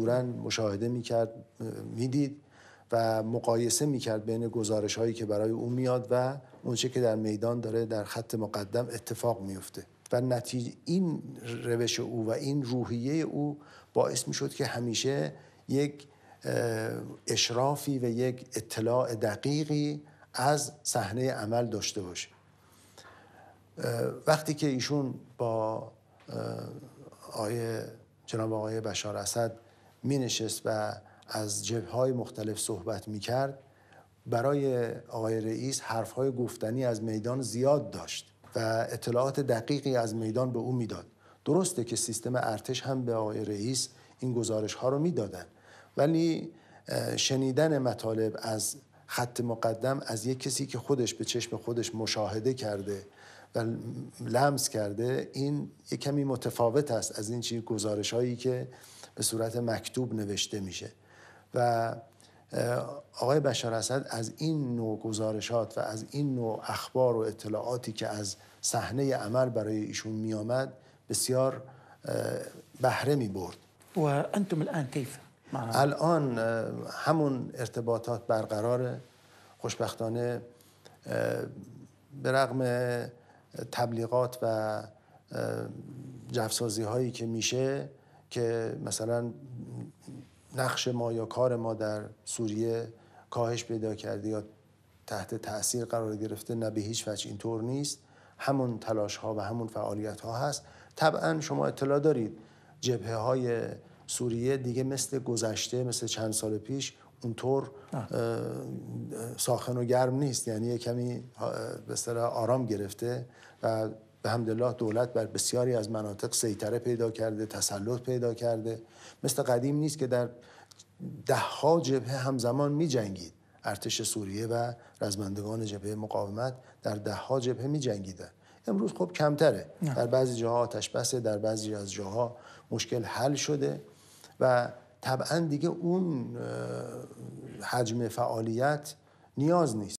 دورا مشاهده میکرد میدید و مقایسه میکرد بین گزارش هایی که برای او میاد و اونچه که در میدان داره در خط مقدم اتفاق میفته و نتیجه این روش او و این روحیه او باعث میشد که همیشه یک اشرافی و یک اطلاع دقیقی از صحنه عمل داشته باشه وقتی که ایشون با آقای جناب آقای بشار اسد می نشست و از جبه های مختلف صحبت می کرد برای آقای رئیس حرف های گفتنی از میدان زیاد داشت و اطلاعات دقیقی از میدان به او میداد درسته که سیستم ارتش هم به آقای رئیس این گزارش ها رو میدادن ولی شنیدن مطالب از خط مقدم از یک کسی که خودش به چشم خودش مشاهده کرده و لمس کرده این یک کمی متفاوت است از این چیز گزارش هایی که به صورت مکتوب نوشته میشه و آقای بشار اسد از این نوع گزارشات و از این نوع اخبار و اطلاعاتی که از صحنه عمل برای ایشون میآمد بسیار بهره می برد و انتم الان کیف الان همون ارتباطات برقراره خوشبختانه به رغم تبلیغات و جفسازی هایی که میشه که مثلا نقش ما یا کار ما در سوریه کاهش پیدا کرده یا تحت تاثیر قرار گرفته نه به هیچ وجه اینطور نیست همون تلاش ها و همون فعالیت ها هست طبعا شما اطلاع دارید جبهه های سوریه دیگه مثل گذشته مثل چند سال پیش اونطور ساخن و گرم نیست یعنی کمی به آرام گرفته و به همدلله دولت بر بسیاری از مناطق سیطره پیدا کرده تسلط پیدا کرده مثل قدیم نیست که در دهها جبهه همزمان می جنگید ارتش سوریه و رزمندگان جبهه مقاومت در دهها جبهه می جنگیدن امروز خب کمتره در بعضی جاها آتش بسه در بعضی از جاها مشکل حل شده و طبعا دیگه اون حجم فعالیت نیاز نیست